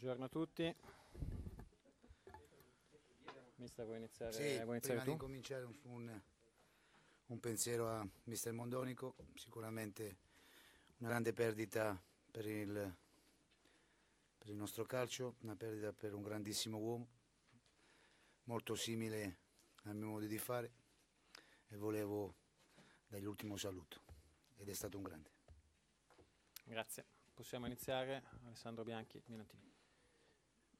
Buongiorno a tutti. Mister, vuoi iniziare? Sì, vuoi iniziare prima tu? di cominciare un, un, un, pensiero a mister Mondonico, sicuramente una grande perdita per il, per il nostro calcio, una perdita per un grandissimo uomo, molto simile al mio modo di fare e volevo dargli l'ultimo saluto ed è stato un grande. Grazie possiamo iniziare. Alessandro Bianchi, Minatini.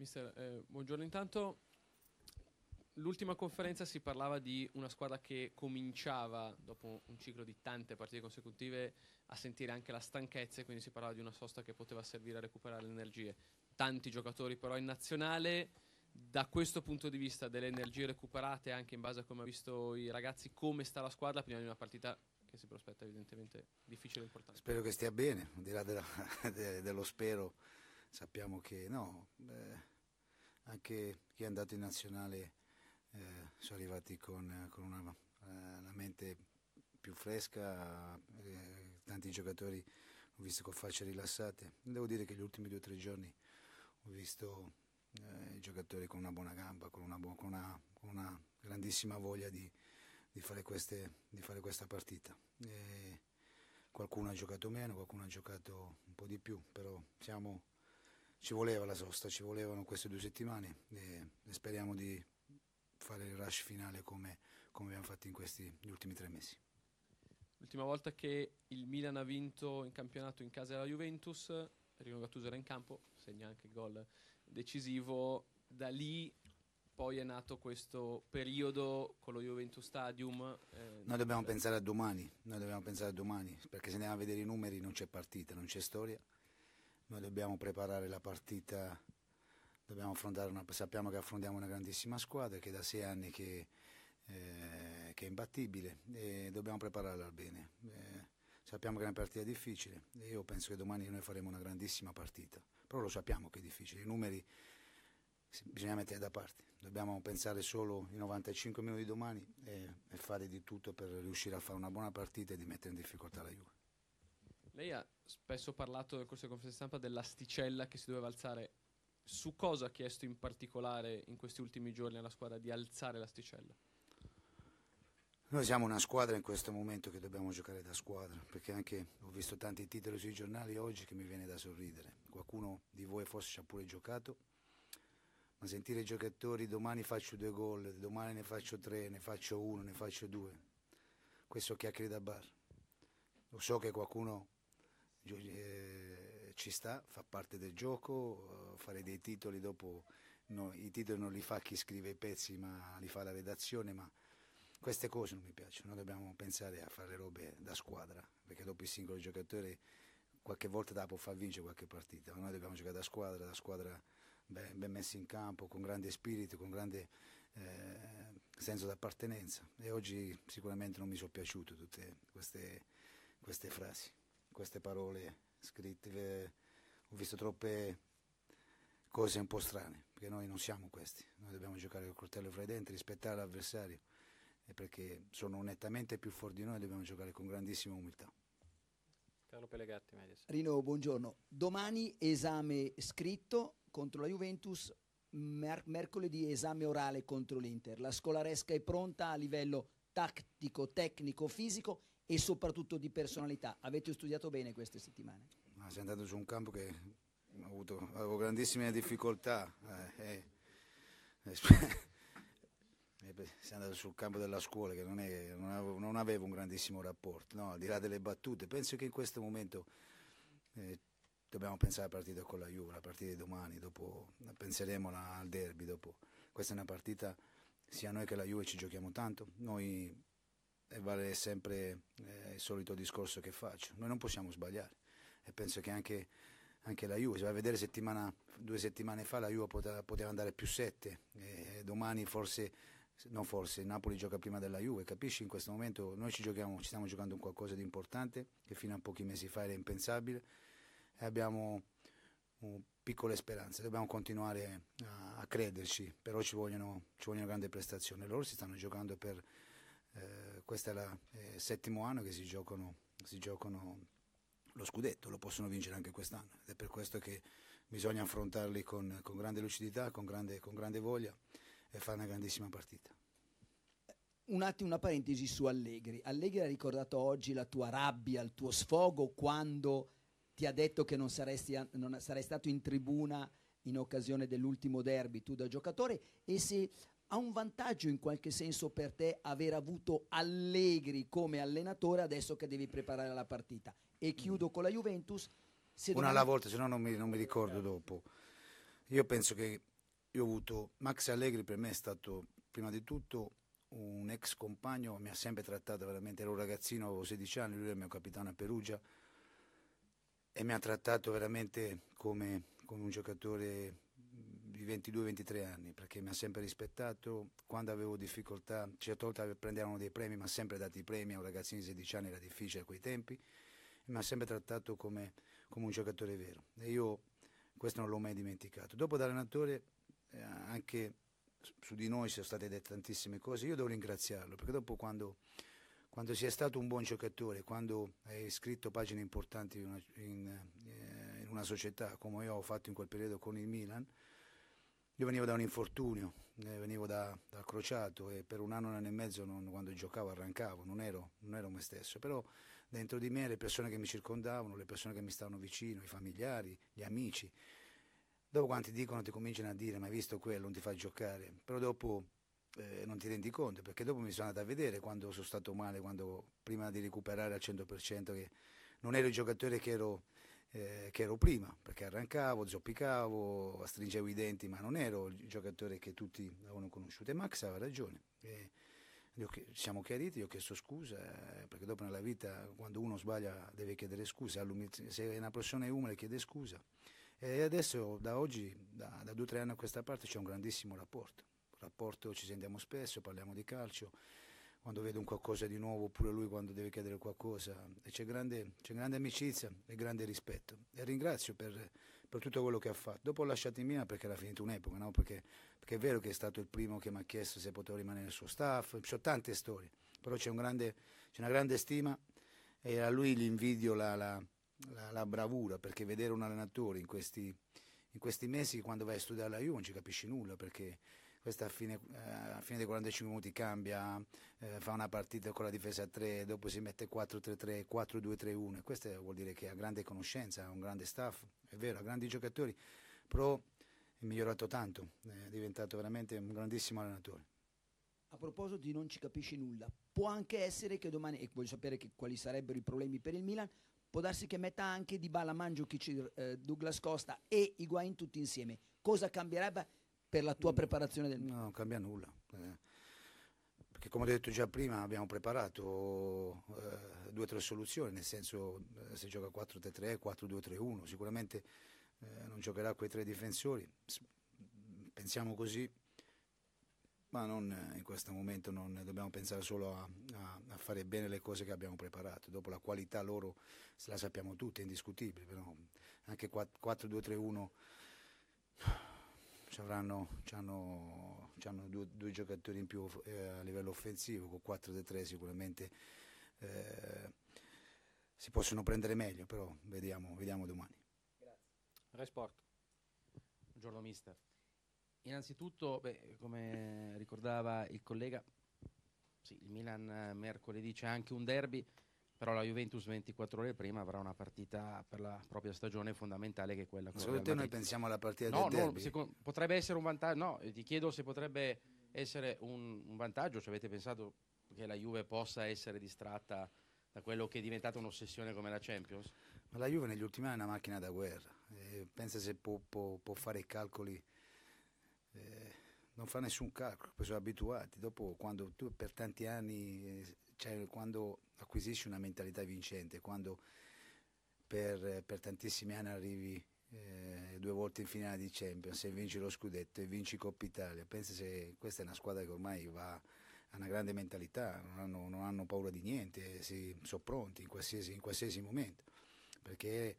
Mister, eh, buongiorno intanto. L'ultima conferenza si parlava di una squadra che cominciava, dopo un ciclo di tante partite consecutive, a sentire anche la stanchezza e quindi si parlava di una sosta che poteva servire a recuperare le energie. Tanti giocatori però in nazionale, da questo punto di vista delle energie recuperate, anche in base a come ha visto i ragazzi, come sta la squadra prima di una partita che si prospetta evidentemente difficile e importante. Spero che stia bene, al di là dello spero sappiamo che no, beh, anche chi è andato in nazionale eh, sono arrivati con, con una, una, eh, mente più fresca, eh, tanti giocatori ho visto con facce rilassate, devo dire che gli ultimi due o tre giorni ho visto eh, i giocatori con una buona gamba, con una, con una, con una grandissima voglia di, di, fare queste, di, fare, questa partita. E qualcuno ha giocato meno, qualcuno ha giocato un po' di più, però siamo ci voleva la sosta, ci volevano queste due settimane e, e speriamo di fare il rush finale come, come abbiamo fatto in questi ultimi tre mesi. L'ultima volta che il Milan ha vinto in campionato in casa della Juventus, Rino Gattuso era in campo, segna anche il gol decisivo, da lì poi è nato questo periodo con lo Juventus Stadium. Eh, noi dobbiamo pensare a domani, noi dobbiamo pensare a domani, perché se andiamo a vedere i numeri non c'è partita, non c'è storia noi dobbiamo preparare la partita, una, sappiamo che affrontiamo una grandissima squadra che da sei anni che, eh, che è imbattibile e dobbiamo prepararla bene. Eh, sappiamo che è una partita difficile e io penso che domani noi faremo una grandissima partita, però lo sappiamo che è difficile, i numeri bisogna mettere da parte, dobbiamo pensare solo ai 95 minuti di domani e, e fare di tutto per riuscire a fare una buona partita e di mettere in difficoltà la Juve. Lei ha spesso parlato nel corso delle conferenza stampa dell'asticella che si doveva alzare. Su cosa ha chiesto in particolare in questi ultimi giorni alla squadra di alzare l'asticella? Noi siamo una squadra in questo momento che dobbiamo giocare da squadra, perché anche ho visto tanti titoli sui giornali oggi che mi viene da sorridere. Qualcuno di voi forse ci ha pure giocato, ma sentire i giocatori domani faccio due gol, domani ne faccio tre, ne faccio uno, ne faccio due, questo chiacchiere da bar. Lo so che qualcuno eh, ci sta, fa parte del gioco, eh, fare dei titoli dopo no, i titoli non li fa chi scrive i pezzi ma li fa la redazione, ma queste cose non mi piacciono, noi dobbiamo pensare a fare robe da squadra, perché dopo il singolo giocatore qualche volta la può far vincere qualche partita, ma noi dobbiamo giocare da squadra, da squadra ben, ben messa in campo, con grande spirito, con grande eh, senso d'appartenenza e oggi sicuramente non mi sono piaciute tutte queste, queste frasi queste parole scritte, ho visto troppe cose un po' strane, perché noi non siamo questi, noi dobbiamo giocare col coltello fra i denti, rispettare l'avversario, e perché sono nettamente più forti di noi dobbiamo giocare con grandissima umiltà. Carlo Pelegatti, Mediaset. Rino, buongiorno. Domani esame scritto contro la Juventus, mer- mercoledì esame orale contro l'Inter. La scolaresca è pronta a livello tattico, tecnico, fisico e soprattutto di personalità. Avete studiato bene queste settimane? Ma siamo andati su un campo che ho avuto, avevo grandissime difficoltà. Eh, eh, eh, siamo eh, andati sul campo della scuola che non, è, non, avevo, non avevo, un grandissimo rapporto, no? al di là delle battute. Penso che in questo momento eh, dobbiamo pensare alla partita con la Juve, la partita di domani, dopo penseremo al derby. Dopo. Questa è una partita, sia noi che la Juve ci giochiamo tanto. Noi e vale sempre eh, il solito discorso che faccio, noi non possiamo sbagliare e penso che anche, anche la Juve, si va a vedere settimana, due settimane fa la Juve poteva, poteva andare più 7 e domani forse non forse, Napoli gioca prima della Juve, capisci? In questo momento noi ci, giochiamo, ci stiamo giocando un qualcosa di importante che fino a pochi mesi fa era impensabile e abbiamo piccole speranze, dobbiamo continuare a, a crederci, però ci vogliono, ci vogliono grandi prestazioni, loro si stanno giocando per, eh, questo è il eh, settimo anno che si giocano, si giocano, lo scudetto, lo possono vincere anche quest'anno ed è per questo che bisogna affrontarli con, con grande lucidità, con grande, con grande voglia e fare una grandissima partita. Eh, un attimo, una parentesi su Allegri. Allegri ha ricordato oggi la tua rabbia, il tuo sfogo quando ti ha detto che non saresti, non sarei stato in tribuna in occasione dell'ultimo derby tu da giocatore e se ha un vantaggio in qualche senso per te aver avuto Allegri come allenatore adesso che devi preparare la partita? E mm. chiudo con la Juventus. Se Una alla volta, se no non mi, non mi ricordo dopo. Io penso che io ho avuto Max Allegri per me è stato prima di tutto un ex compagno, mi ha sempre trattato veramente, ero un ragazzino, avevo 16 anni, lui era il mio capitano a Perugia e mi ha trattato veramente come, come un giocatore di 22-23 anni, perché mi ha sempre rispettato, quando avevo difficoltà, certe volte prendevano dei premi, ma ha sempre dato i premi, a un ragazzino di 16 anni era difficile a quei tempi, mi ha sempre trattato come, come, un giocatore vero e io questo non l'ho mai dimenticato. Dopo da allenatore eh, anche su di noi sono state dette tantissime cose, io devo ringraziarlo perché dopo quando, quando si è stato un buon giocatore, quando hai scritto pagine importanti in una, in, eh, in una società come io ho fatto in quel periodo con il Milan, io venivo da un infortunio, eh, venivo da, dal crociato e per un anno, un anno e mezzo non, quando giocavo arrancavo, non ero, non ero, me stesso, però dentro di me le persone che mi circondavano, le persone che mi stavano vicino, i familiari, gli amici, dopo quanti dicono ti cominciano a dire ma hai visto quello, non ti fa giocare, però dopo eh, non ti rendi conto perché dopo mi sono andato a vedere quando sono stato male, quando, prima di recuperare al 100% che non ero il giocatore che ero eh, che ero prima, perché arrancavo, zoppicavo, stringevo i denti, ma non ero il giocatore che tutti avevano conosciuto. E Max aveva ragione. E ci siamo chiariti, io ho chiesto scusa, eh, perché dopo nella vita quando uno sbaglia deve chiedere scusa, se è una persona umile chiede scusa. E adesso, da oggi, da, da due o tre anni a questa parte, c'è un grandissimo rapporto. rapporto ci sentiamo spesso, parliamo di calcio quando vedo un qualcosa di nuovo oppure lui quando deve chiedere qualcosa. E c'è, grande, c'è grande amicizia e grande rispetto. E ringrazio per, per, tutto quello che ha fatto. Dopo ho lasciato in Milan perché era finita un'epoca, no? perché, perché, è vero che è stato il primo che mi ha chiesto se potevo rimanere nel suo staff, ho tante storie, però c'è, un grande, c'è, una grande stima e a lui l'invidio la, la, la, la bravura, perché vedere un allenatore in questi in questi mesi quando vai a studiare la Juve non ci capisci nulla perché questa a fine, eh, fine dei 45 minuti cambia, eh, fa una partita con la difesa a 3, dopo si mette 4-3-3, 4-2-3-1, questo vuol dire che ha grande conoscenza, ha un grande staff, è vero, ha grandi giocatori, però è migliorato tanto, è diventato veramente un grandissimo allenatore. A proposito di non ci capisci nulla, può anche essere che domani, e voglio sapere che, quali sarebbero i problemi per il Milan, può darsi che metta anche Di Bala, Mandzukic, eh, Douglas Costa e Higuain tutti insieme. Cosa cambierebbe? per la tua mm. preparazione del No, non cambia nulla. Eh, perché come ho detto già prima abbiamo preparato eh, due o tre soluzioni, nel senso eh, se gioca 4-3-3, 4-2-3-1, sicuramente eh, non giocherà quei tre difensori, pensiamo così, ma non, eh, in questo momento non dobbiamo pensare solo a, a, a, fare bene le cose che abbiamo preparato, dopo la qualità loro se la sappiamo tutti, è indiscutibile, però anche 4-2-3-1 ci avranno c'hanno, c'hanno due, due, giocatori in più eh, a livello offensivo, con 4 dei 3 sicuramente eh, si possono prendere meglio, però vediamo, vediamo domani. Grazie. Resport, buongiorno mister. Innanzitutto, beh, come ricordava il collega, sì, il Milan eh, mercoledì c'è anche un derby però la Juventus 24 ore prima avrà una partita per la propria stagione fondamentale che è quella con Secondo te noi pensiamo alla partita no, del derby? No, potrebbe essere un vantaggio, no, ti chiedo se potrebbe essere un, un vantaggio, se avete pensato che la Juve possa essere distratta da quello che è diventata un'ossessione come la Champions? Ma la Juve negli ultimi anni è una macchina da guerra, eh, pensa se può, può, può fare i calcoli... Eh non fa nessun calcolo, poi sono abituati. Dopo, quando tu per tanti anni eh, cioè, quando acquisisci una mentalità vincente, quando per, per tantissimi anni arrivi eh, due volte in finale di Champions, se vinci lo scudetto e vinci Coppa Italia, pensi se questa è una squadra che ormai va ha una grande mentalità, non hanno, non hanno paura di niente, si, sono pronti in qualsiasi, in qualsiasi, momento, perché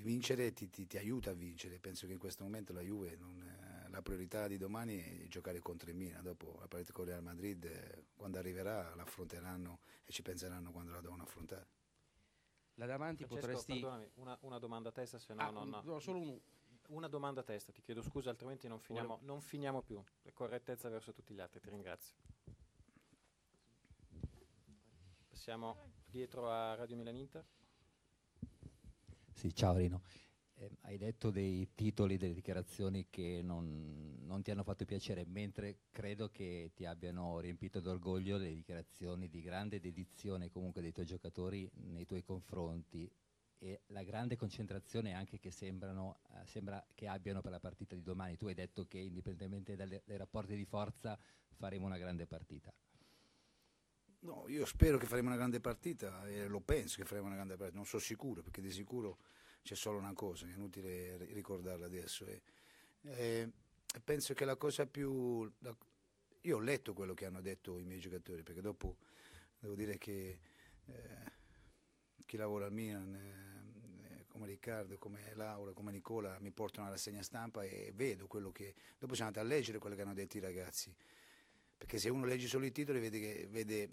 vincere ti, ti, ti, aiuta a vincere, penso che in questo momento la Juve non, È, la priorità di domani è giocare contro il Milan, dopo la partita con il Real Madrid eh, quando arriverà la affronteranno e ci penseranno quando la devono affrontare. Là davanti Francesco, potresti... Una, una, domanda a testa, se no ah, non... No, solo un... Una domanda a testa, ti chiedo scusa, altrimenti non finiamo, non finiamo più. La correttezza verso tutti gli altri, ti ringrazio. Passiamo dietro a Radio Milan Inter. Sì, ciao Rino. Eh, hai detto dei titoli, delle dichiarazioni che non, non, ti hanno fatto piacere, mentre credo che ti abbiano riempito d'orgoglio le dichiarazioni di grande dedizione comunque dei tuoi giocatori nei tuoi confronti e la grande concentrazione anche che sembrano, eh, sembra che abbiano per la partita di domani. Tu hai detto che indipendentemente dalle, dai rapporti di forza faremo una grande partita. No, io spero che faremo una grande partita e lo penso che faremo una grande partita, non sono sicuro perché di sicuro c'è solo una cosa, è inutile ricordarla adesso. E, eh. e eh, penso che la cosa più... La, io ho letto quello che hanno detto i miei giocatori, perché dopo devo dire che eh, chi lavora al Milan, eh, eh come Riccardo, come Laura, come Nicola, mi portano alla segna stampa e vedo quello che... Dopo sono andato a leggere quello che hanno detto i ragazzi, perché se uno legge solo i titoli vede, che, vede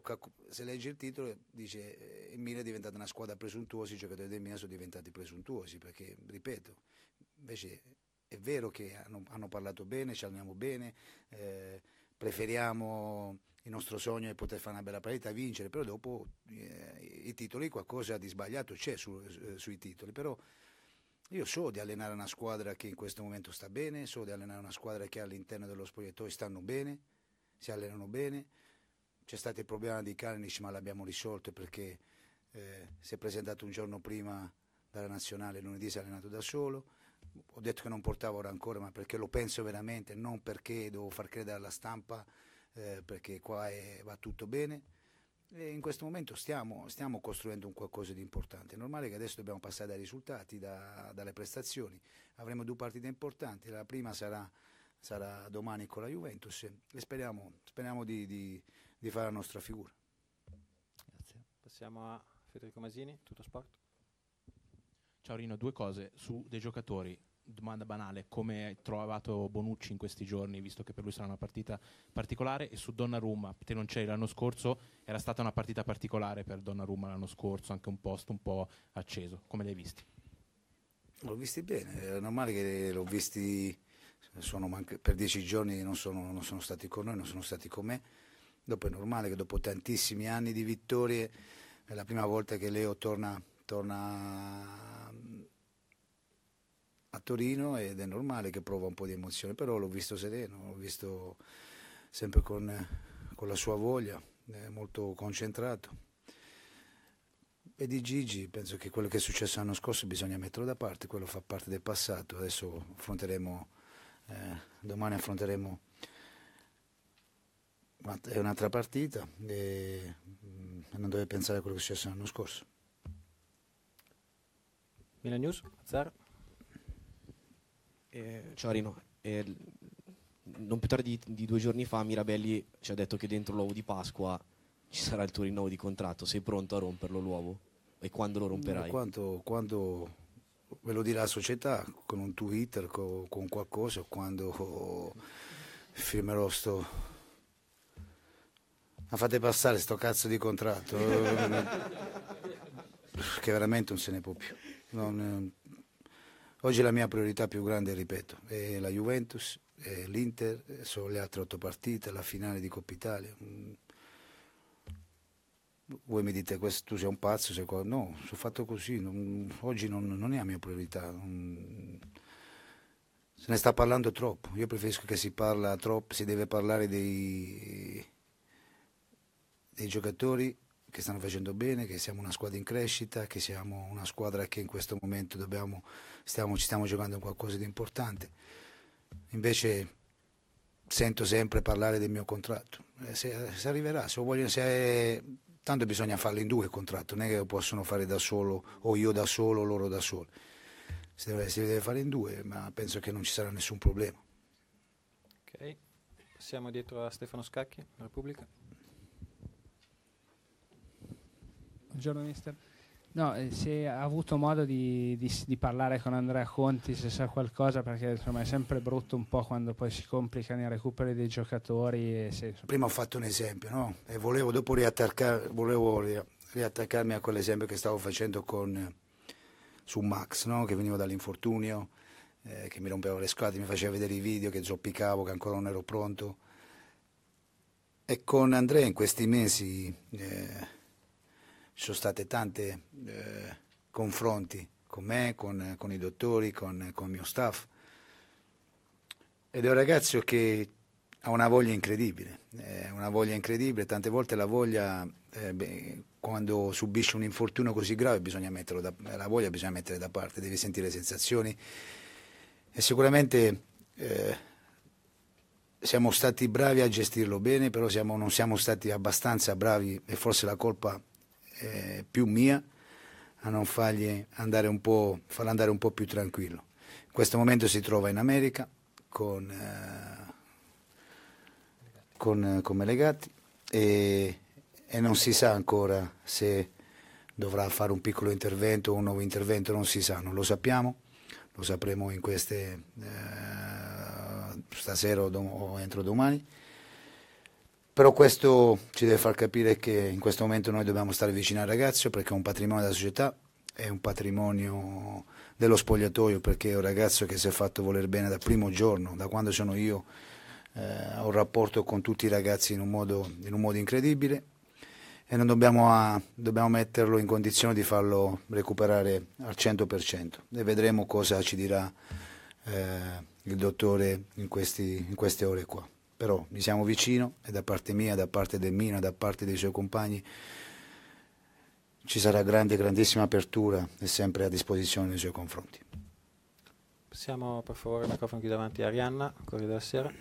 tocca, se leggi il titolo dice il eh, Milan è diventata una squadra presuntuosa, i giocatori del Milan sono diventati presuntuosi, perché, ripeto, invece è vero che hanno, hanno parlato bene, ci alleniamo bene, eh, preferiamo il nostro sogno è poter fare una bella partita, vincere, però dopo eh, i titoli qualcosa di sbagliato c'è su, eh, sui titoli, però io so di allenare una squadra che in questo momento sta bene, so di allenare una squadra che all'interno dello spogliatoio stanno bene, si allenano bene, c'è stato il problema di Kalinic ma l'abbiamo risolto perché eh, si è presentato un giorno prima dalla nazionale, lunedì si è allenato da solo, ho detto che non portavo rancore ma perché lo penso veramente, non perché devo far credere alla stampa eh, perché qua è, va tutto bene. E in questo momento stiamo, stiamo, costruendo un qualcosa di importante. È normale che adesso dobbiamo passare dai risultati, da, dalle prestazioni. Avremo due partite importanti. La prima sarà, sarà domani con la Juventus e speriamo, speriamo di, di di fare la nostra figura. Grazie. Passiamo a Federico Masini, Tutto Sport. Ciao Rino, due cose su dei giocatori. Domanda banale, come hai trovato Bonucci in questi giorni, visto che per lui sarà una partita particolare, e su Donnarumma, te non Piteloncelli l'anno scorso era stata una partita particolare per Donnarumma l'anno scorso, anche un posto un po' acceso, come l'hai visti? L'ho visti bene, è normale che l'ho visti, sono manca- per dieci giorni non sono, non sono stati con noi, non sono stati con me, Dopo è normale che dopo tantissimi anni di vittorie, è la prima volta che Leo torna, torna a Torino ed è normale che prova un po' di emozione, però l'ho visto sereno, l'ho visto sempre con, con la sua voglia, molto concentrato e di Gigi penso che quello che è successo l'anno scorso bisogna metterlo da parte, quello fa parte del passato, adesso affronteremo, eh, domani affronteremo è un'altra partita e mm, non deve pensare a quello che è successo l'anno scorso. Milan News, Azzar. Eh, ciao Rino, eh, non più tardi di, di, due giorni fa Mirabelli ci ha detto che dentro l'uovo di Pasqua ci sarà il tuo rinnovo di contratto, sei pronto a romperlo l'uovo? E quando lo romperai? Mm, quanto, quando ve lo dirà la società, con un Twitter, con, con qualcosa, quando firmerò sto ma fate passare sto cazzo di contratto. Eh, che veramente non se ne può più. Non, eh, oggi la mia priorità più grande, ripeto, è la Juventus, è l'Inter, sono le altre otto partite, la finale di Coppa Italia. Mm. Voi mi dite, questo, tu sei un pazzo, sei qua. no, sono fatto così, non, oggi non, non, è la mia priorità. Non, se ne sta parlando troppo, io preferisco che si parla troppo, si deve parlare dei dei giocatori che stanno facendo bene, che siamo una squadra in crescita, che siamo una squadra che in questo momento dobbiamo, stiamo, ci stiamo giocando qualcosa di importante. Invece sento sempre parlare del mio contratto. Eh, se, eh, se arriverà, se voglio, se, tanto bisogna farlo in due il contratto, non è che lo possono fare da solo o io da solo o loro da soli. Si deve, si deve fare in due, ma penso che non ci sarà nessun problema. Ok, siamo dietro a Stefano Scacchi, Repubblica. Buongiorno mister. No, eh, se ha avuto modo di, di, di, parlare con Andrea Conti, se sa qualcosa, perché insomma, è sempre brutto un po' quando poi si complicano i recuperi dei giocatori. Se... Prima ho fatto un esempio, no? E volevo dopo riattaccar, volevo riattaccarmi a quell'esempio che stavo facendo con, eh, su Max, no? che veniva dall'infortunio, eh, che mi rompeva le scatole, mi faceva vedere i video, che zoppicavo, che ancora non ero pronto. E con Andrea in questi mesi... Eh, ci sono stati tanti eh, confronti con me, con, con i dottori, con, con, il mio staff. Ed è un ragazzo che ha una voglia incredibile, eh, una voglia incredibile, tante volte la voglia, eh, beh, quando subisce un infortunio così grave, bisogna metterlo da, la voglia bisogna mettere da parte, devi sentire le sensazioni. E sicuramente eh, siamo stati bravi a gestirlo bene, però siamo, non siamo stati abbastanza bravi e forse la colpa è eh, più mia a non fargli andare un po', farlo andare un po' più tranquillo. In questo momento si trova in America con, eh, con, eh, come legati e, e, non si sa ancora se dovrà fare un piccolo intervento o un nuovo intervento, non si sa, non lo sappiamo, lo sapremo in queste eh, stasera o, dom- o entro domani. Però questo ci deve far capire che in questo momento noi dobbiamo stare vicino al ragazzo perché è un patrimonio della società, è un patrimonio dello spogliatoio perché è un ragazzo che si è fatto voler bene dal primo giorno, da quando sono io, eh, ho un rapporto con tutti i ragazzi in un modo, in un modo incredibile e non dobbiamo, a, dobbiamo, metterlo in condizione di farlo recuperare al 100% e vedremo cosa ci dirà eh, il dottore in, questi, in queste ore qua però mi siamo vicino e da parte mia, da parte del Mino, da parte dei suoi compagni ci sarà grande, grandissima apertura e sempre a disposizione nei suoi confronti. Passiamo per favore il microfono qui davanti a Arianna, Corriere della Sera.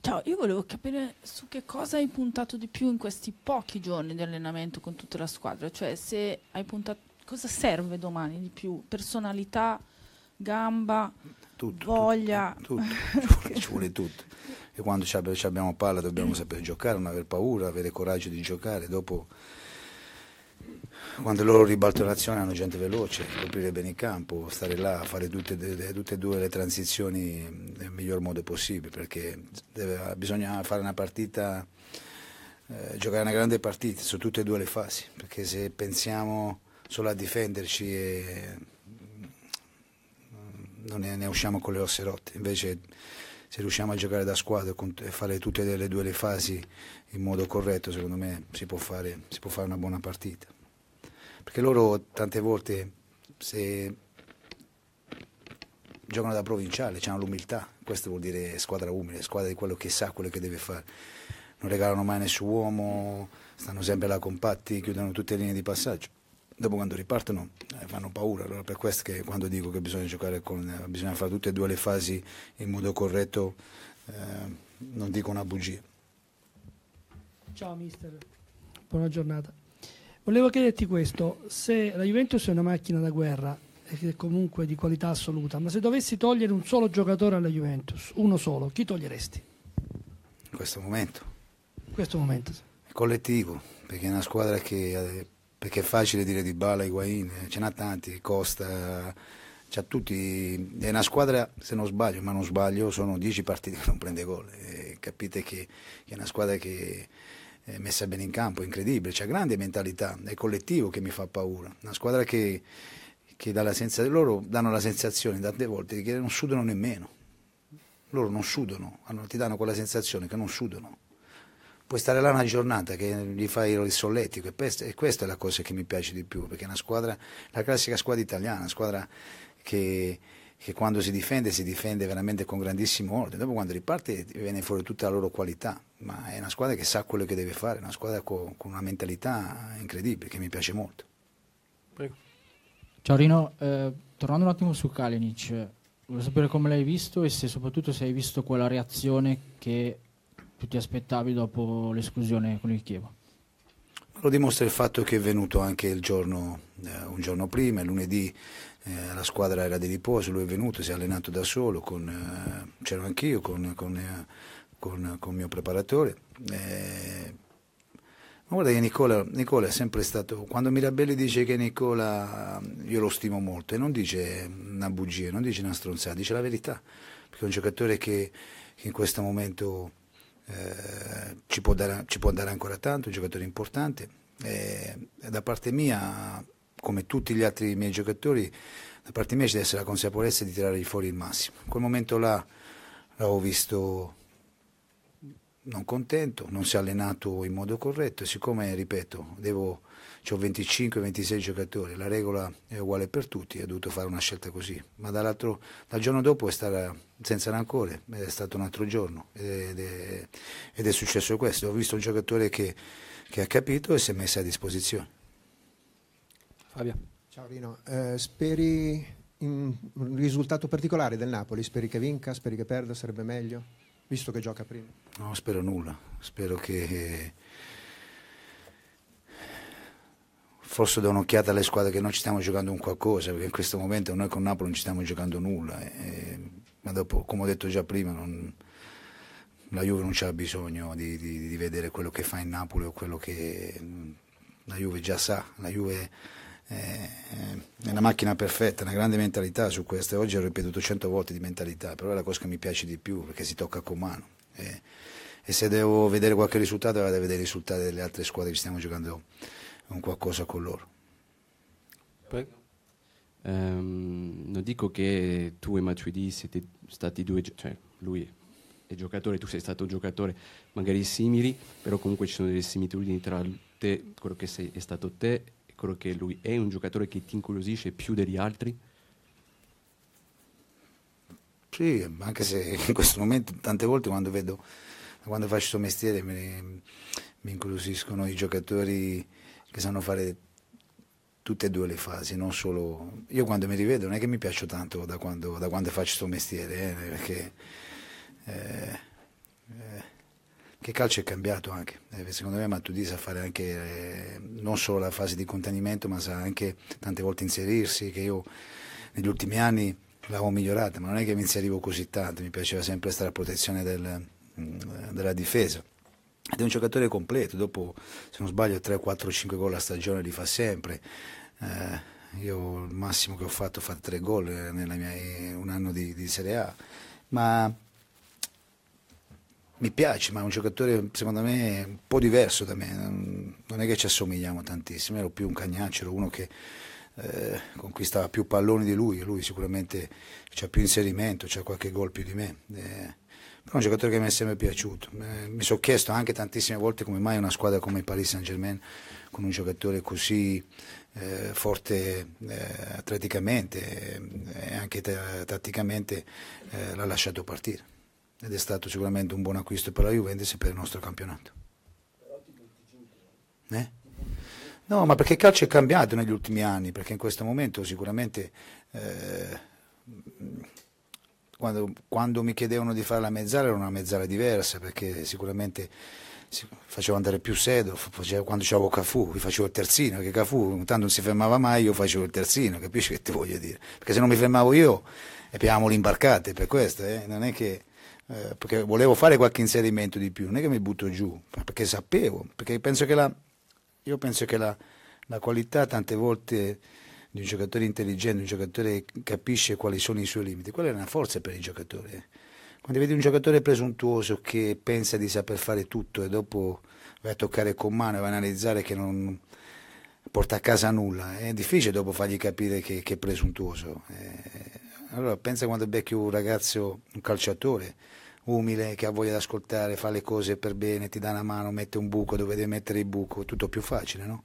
Ciao, io volevo capire su che cosa hai puntato di più in questi pochi giorni di allenamento con tutta la squadra, cioè se hai puntato cosa serve domani di più? Personalità, gamba, tutto, voglia. Tutto, tutto. ci vuole tutto. E quando ci abbiamo palla dobbiamo saper giocare, non aver paura, avere coraggio di giocare. Dopo, quando loro ribaltano l'azione hanno gente veloce, coprire bene il campo, stare là, fare tutte, tutte e due le transizioni nel miglior modo possibile, perché deve, bisogna fare una partita, eh, giocare una grande partita su tutte e due le fasi, perché se pensiamo solo a difenderci e non ne, ne usciamo con le ossa rotte. Invece se riusciamo a giocare da squadra e fare tutte e due le fasi in modo corretto, secondo me si può, fare, si può fare una buona partita. Perché loro tante volte se giocano da provinciale, hanno l'umiltà, questo vuol dire squadra umile, squadra di quello che sa quello che deve fare. Non regalano mai nessun uomo, stanno sempre alla compatti, chiudono tutte le linee di passaggio dopo quando ripartono eh, fanno paura. Allora per questo che quando dico che bisogna giocare con, eh, bisogna fare tutte e due le fasi in modo corretto, eh, non dico una bugia. Ciao mister, buona giornata. Volevo chiederti questo, se la Juventus è una macchina da guerra e che comunque di qualità assoluta, ma se dovessi togliere un solo giocatore alla Juventus, uno solo, chi toglieresti? In questo momento. In questo momento, sì. collettivo, perché è una squadra che eh, perché è facile dire di Bala, Higuain, eh. ce n'ha tanti, Costa, c'ha tutti, è una squadra, se non sbaglio, ma non sbaglio, sono dieci partite che non prende gol, e capite che è una squadra che è messa bene in campo, è incredibile, c'ha grande mentalità, è collettivo che mi fa paura, una squadra che, che dà senza, loro danno la sensazione tante volte che non sudano nemmeno, loro non sudano, hanno, ti danno quella sensazione che non sudano puoi stare là una giornata che gli fai il solletico e questa è la cosa che mi piace di più, perché è una squadra, la classica squadra italiana, una squadra che che quando si difende si difende veramente con grandissimo ordine, dopo quando riparte viene fuori tutta la loro qualità, ma è una squadra che sa quello che deve fare, una squadra con, con una mentalità incredibile che mi piace molto. Prego. Ciao Rino, eh, tornando un attimo su Kalinic, eh, voglio sapere come l'hai visto e se soprattutto se hai visto quella reazione che più ti aspettavi dopo l'esclusione con il Chievo? Lo dimostra il fatto che è venuto anche giorno, eh, un giorno prima, il lunedì eh, la squadra era di riposo, lui è venuto, si è allenato da solo, con, eh, c'ero anch'io con, con, eh, con, il mio preparatore. Eh, ma guarda che Nicola, Nicola, è sempre stato, quando Mirabelli dice che Nicola, io lo stimo molto, e non dice una bugia, non dice una stronzata, dice la verità, perché è un giocatore che, che in questo momento ci, può dare, ci, può dare, ancora tanto, un giocatore importante. E, eh, da parte mia, come tutti gli altri miei giocatori, da parte mia ci deve essere la consapevolezza di tirare fuori il massimo. In quel momento là l'avevo visto non contento, non si è allenato in modo corretto, siccome, ripeto, devo ho 25-26 giocatori, la regola è uguale per tutti, ho dovuto fare una scelta così, ma dal giorno dopo è stata senza rancore, è stato un altro giorno ed è, ed è successo questo, ho visto un giocatore che, che, ha capito e si è messo a disposizione. Fabio. Ciao Rino, eh, speri in un risultato particolare del Napoli, speri che vinca, speri che perda, sarebbe meglio? visto che gioca prima? No, spero nulla, spero che, forse do un'occhiata alle squadre che noi ci stiamo giocando un qualcosa, perché in questo momento noi con Napoli non ci stiamo giocando nulla, e, eh, ma dopo, come ho detto già prima, non, la Juve non c'ha bisogno di, di, di, vedere quello che fa in Napoli o quello che mm, la Juve già sa, la Juve eh, eh, è, una macchina perfetta, una grande mentalità su questo, oggi ho ripetuto 100 volte di mentalità, però è la cosa che mi piace di più perché si tocca con mano. E, e se devo vedere qualche risultato, vado a vedere i risultati delle altre squadre che stiamo giocando un qualcosa con loro. Beh, ehm, non dico che tu e Matuidi siete stati due, cioè lui è giocatore, tu sei stato giocatore magari simili, però comunque ci sono delle similitudini tra te, quello che sei, è stato te e quello che lui è, un giocatore che ti incuriosisce più degli altri. Sì, anche se in questo momento tante volte quando vedo, quando faccio il mestiere mi, mi incuriosiscono i giocatori che sanno fare tutte e due le fasi, non solo... Io quando mi rivedo non è che mi piaccio tanto da quando, da quando faccio questo mestiere, eh, perché... Eh, eh, che calcio è cambiato anche, eh, secondo me Matuidi sa fare anche eh, non solo la fase di contenimento ma sa anche tante volte inserirsi, che io negli ultimi anni l'avevo migliorata, ma non è che mi inserivo così tanto, mi piaceva sempre stare a protezione del, mm, della difesa. Ed è un giocatore completo, dopo se non sbaglio 3, 4, 5 gol a stagione li fa sempre. Eh, io il massimo che ho fatto è fare 3 gol eh, in eh, un anno di, di Serie A, ma mi piace, ma è un giocatore secondo me un po' diverso da me, non è che ci assomigliamo tantissimo, ero più un cagnaccio, ero uno che eh, conquistava più palloni di lui, lui sicuramente ha più inserimento, ha qualche gol più di me. Eh, però è un giocatore che mi è sempre piaciuto. Eh, mi sono chiesto anche tantissime volte come mai una squadra come il Paris Saint Germain con un giocatore così eh, forte eh, atleticamente eh, e anche t- tatticamente eh, l'ha lasciato partire ed è stato sicuramente un buon acquisto per la Juventus e per il nostro campionato. Eh? No, ma perché il calcio è cambiato negli ultimi anni, perché in questo momento sicuramente eh, quando, quando, mi chiedevano di fare la mezz'ala era una mezz'ala diversa perché sicuramente facevo andare più sedo facevo, quando c'avevo Cafu, vi facevo il terzino, che Cafu tanto non si fermava mai, io facevo il terzino, capisci che ti voglio dire? Perché se non mi fermavo io e piavamo le imbarcate per questo, eh? non è che eh, perché volevo fare qualche inserimento di più, non è che mi butto giù, ma perché sapevo, perché penso che la, io penso che la, la qualità tante volte di un giocatore intelligente, un giocatore che capisce quali sono i suoi limiti, quella è una forza per il giocatore. Eh. Quando vedi un giocatore presuntuoso che pensa di saper fare tutto e dopo vai a toccare con mano e va a analizzare che non porta a casa nulla, è difficile dopo fargli capire che, che è presuntuoso. Eh. allora pensa quando becchi un ragazzo, un calciatore, umile, che ha voglia di ascoltare, fa le cose per bene, ti dà una mano, mette un buco dove deve mettere il buco, tutto più facile, no?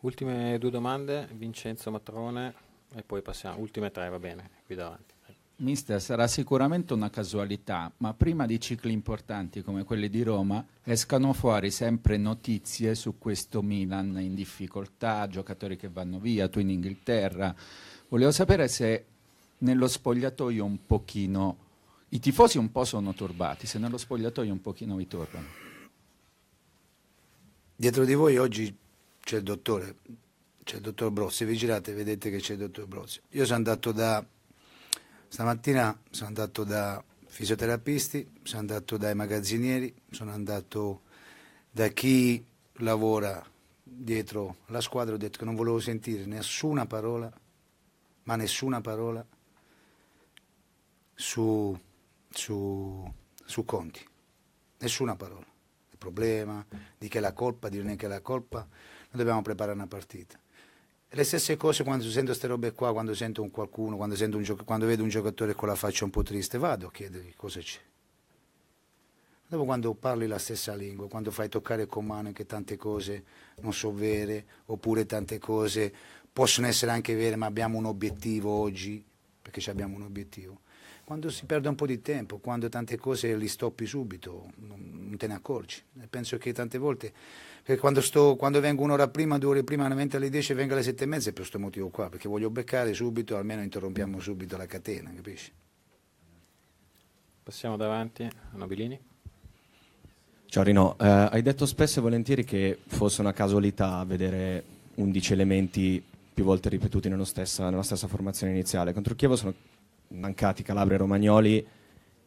Ultime due domande, Vincenzo Matrone e poi passiamo, ultime tre va bene, qui davanti. Mister, sarà sicuramente una casualità, ma prima di cicli importanti come quelli di Roma escano fuori sempre notizie su questo Milan in difficoltà, giocatori che vanno via, tu in Inghilterra. Volevo sapere se nello spogliatoio un pochino, i tifosi un po' sono turbati, se nello spogliatoio un pochino vi turbano. Dietro di voi oggi c'è il dottore, c'è il dottor Brozzi, vi girate e vedete che c'è il dottor Brozzi. Io sono andato da, stamattina sono andato da fisioterapisti, sono andato dai magazzinieri, sono andato da chi lavora dietro la squadra, ho detto che non volevo sentire nessuna parola, ma nessuna parola su, su, su Conti, nessuna parola. Il problema di che è la colpa, di non è che è la colpa dobbiamo preparare una partita. Le stesse cose quando sento queste robe qua, quando sento un qualcuno, quando, sento un gioc- quando vedo un giocatore con la faccia un po' triste, vado a chiedergli cosa c'è. Dopo quando parli la stessa lingua, quando fai toccare con mano che tante cose non sono vere, oppure tante cose possono essere anche vere, ma abbiamo un obiettivo oggi, perché abbiamo un obiettivo quando si perde un po' di tempo, quando tante cose li stoppi subito, non, te ne accorgi. Penso che tante volte, quando, sto, quando, vengo un'ora prima, due ore prima, alle 20 alle 10, vengo alle 7 e mezza, è per questo motivo qua, perché voglio beccare subito, almeno interrompiamo subito la catena, capisci? Passiamo davanti, Nobilini. Ciao Rino, eh, hai detto spesso e volentieri che fosse una casualità vedere 11 elementi più volte ripetuti nella stessa, nella stessa formazione iniziale. Contro Chievo sono mancati Calabria e Romagnoli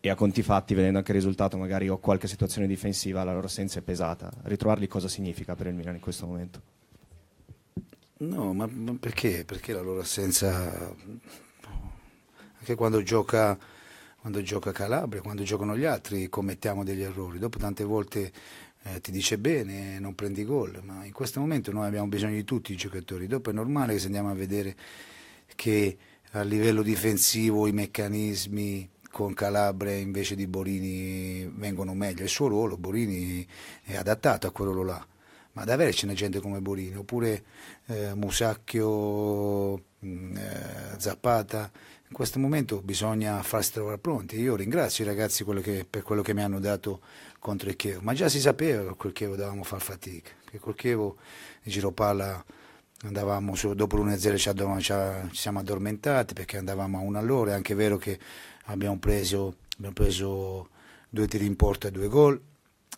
e a conti fatti, vedendo anche il risultato, magari ho qualche situazione difensiva, la loro assenza è pesata. Ritrovarli cosa significa per il Milan in questo momento? No, ma, ma perché? Perché la loro assenza... Anche quando gioca, quando gioca Calabria, quando giocano gli altri, commettiamo degli errori. Dopo tante volte eh, ti dice bene, non prendi gol, ma in questo momento noi abbiamo bisogno di tutti i giocatori. Dopo è normale che se andiamo a vedere che a livello difensivo i meccanismi con Calabria invece di Borini vengono meglio, il suo ruolo Borini è adattato a quel ruolo là, ma davvero ce n'è gente come Borini, oppure eh, Musacchio, mm, eh, Zappata, in questo momento bisogna farsi trovare pronti, io ringrazio i ragazzi quello che, per quello che mi hanno dato contro il Chievo, ma già si sapeva che col Chievo dovevamo far fatica, che col Chievo il giro palla andavamo su, dopo l'1-0 ci, addorm- ci, ci, siamo addormentati perché andavamo a una all'ora, è anche vero che abbiamo preso, abbiamo preso due tiri in porta e due gol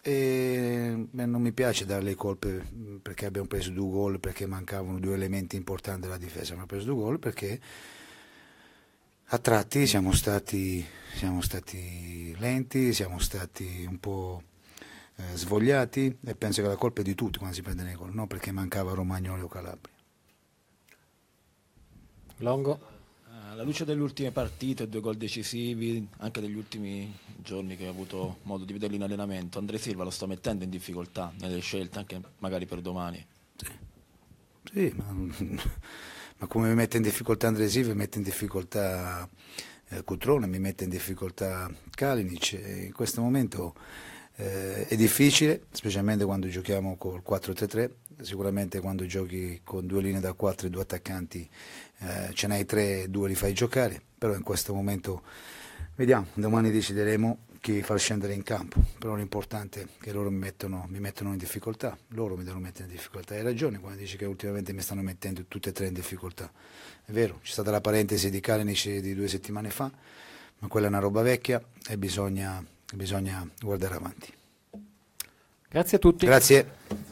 e non mi piace dare le colpe perché abbiamo preso due gol perché mancavano due elementi importanti della difesa, abbiamo preso due gol perché a tratti siamo stati, siamo stati lenti, siamo stati un po' eh, svogliati e penso che la colpa è di tutti quando si prende nei gol, no perché mancava Romagnolo o Calabria. Longo. Alla eh, luce delle ultime partite, due gol decisivi, anche degli ultimi giorni che ho avuto modo di vederli in allenamento, Andre Silva lo sta mettendo in difficoltà nelle scelte, anche magari per domani. Sì, sì ma, ma, come mi mette in difficoltà Andre Silva, mi mette in difficoltà eh, Cutrone, mi mette in difficoltà Kalinic. In questo momento eh, è difficile, specialmente quando giochiamo col 4-3-3, sicuramente quando giochi con due linee da 4 e due attaccanti eh, ce n'hai tre e due li fai giocare, però in questo momento vediamo, domani decideremo chi far scendere in campo, però l'importante è che loro mi mettono, mi mettono in difficoltà, loro mi devono mettere in difficoltà, hai ragione quando dici che ultimamente mi stanno mettendo tutte e tre in difficoltà, è vero, c'è stata la parentesi di Kalinic di due settimane fa, ma quella è una roba vecchia e bisogna bisogna guardare avanti. Grazie a tutti. Grazie.